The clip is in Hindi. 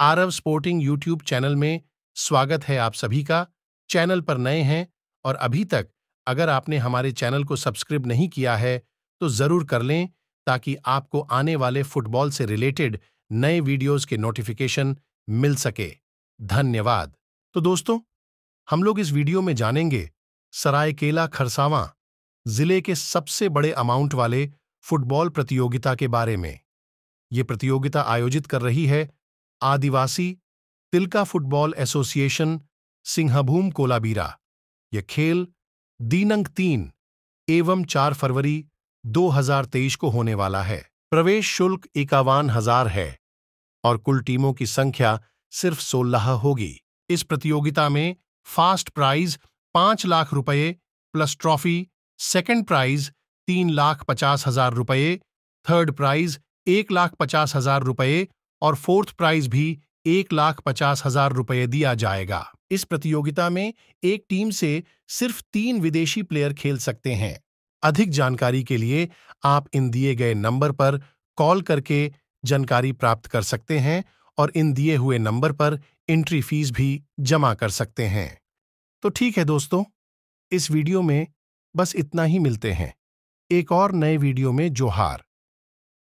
आरव स्पोर्टिंग यूट्यूब चैनल में स्वागत है आप सभी का चैनल पर नए हैं और अभी तक अगर आपने हमारे चैनल को सब्सक्राइब नहीं किया है तो ज़रूर कर लें ताकि आपको आने वाले फुटबॉल से रिलेटेड नए वीडियोस के नोटिफिकेशन मिल सके धन्यवाद तो दोस्तों हम लोग इस वीडियो में जानेंगे सरायकेला खरसावां जिले के सबसे बड़े अमाउंट वाले फुटबॉल प्रतियोगिता के बारे में ये प्रतियोगिता आयोजित कर रही है आदिवासी तिलका फुटबॉल एसोसिएशन सिंहभूम कोलाबीरा यह खेल दीनंग तीन एवं चार फरवरी 2023 को होने वाला है प्रवेश शुल्क इक्यावन हजार है और कुल टीमों की संख्या सिर्फ सोलह होगी इस प्रतियोगिता में फास्ट प्राइज पांच लाख रुपए प्लस ट्रॉफी सेकंड प्राइज तीन लाख पचास हजार रुपये थर्ड प्राइज एक लाख पचास हजार रुपये और फोर्थ प्राइज भी एक लाख पचास हजार रुपये दिया जाएगा इस प्रतियोगिता में एक टीम से सिर्फ तीन विदेशी प्लेयर खेल सकते हैं अधिक जानकारी के लिए आप इन दिए गए नंबर पर कॉल करके जानकारी प्राप्त कर सकते हैं और इन दिए हुए नंबर पर एंट्री फीस भी जमा कर सकते हैं तो ठीक है दोस्तों इस वीडियो में बस इतना ही मिलते हैं एक और नए वीडियो में जोहार